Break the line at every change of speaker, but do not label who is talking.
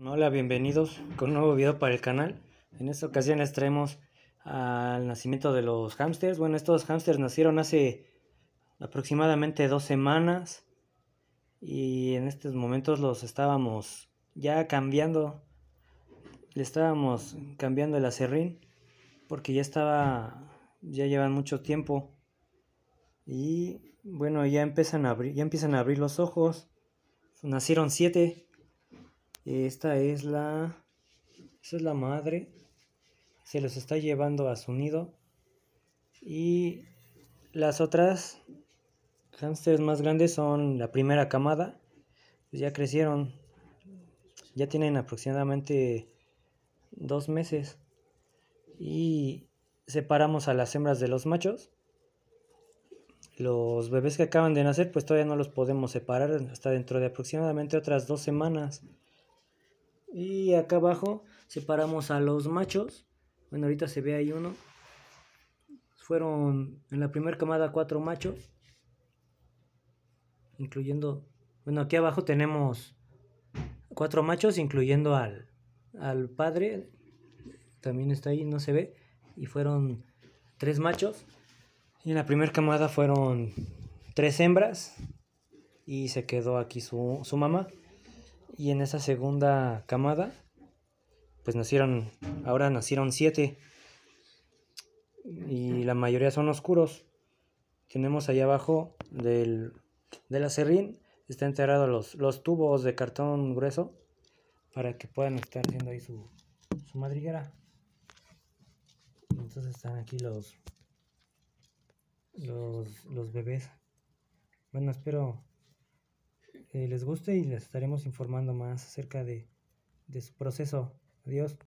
Hola, bienvenidos con un nuevo video para el canal. En esta ocasión les traemos al nacimiento de los hámsters. Bueno, estos hámsters nacieron hace aproximadamente dos semanas y en estos momentos los estábamos ya cambiando. Le estábamos cambiando el acerrín porque ya estaba, ya llevan mucho tiempo y bueno, ya empiezan a abrir, ya empiezan a abrir los ojos. Nacieron siete esta es la... es la madre. Se los está llevando a su nido. Y las otras hámsters más grandes son la primera camada. Pues ya crecieron. Ya tienen aproximadamente dos meses. Y separamos a las hembras de los machos. Los bebés que acaban de nacer, pues todavía no los podemos separar hasta dentro de aproximadamente otras dos semanas. Y acá abajo separamos a los machos. Bueno, ahorita se ve ahí uno. Fueron en la primera camada cuatro machos. Incluyendo... Bueno, aquí abajo tenemos cuatro machos, incluyendo al, al padre. También está ahí, no se ve. Y fueron tres machos. Y en la primera camada fueron tres hembras. Y se quedó aquí su, su mamá. Y en esa segunda camada, pues nacieron, ahora nacieron siete. Y la mayoría son oscuros. Tenemos allá abajo del, del acerrín, está enterrado los, los tubos de cartón grueso para que puedan estar haciendo ahí su, su madriguera. Entonces están aquí los, los, los bebés. Bueno, espero eh, les guste y les estaremos informando más acerca de, de su proceso. Adiós.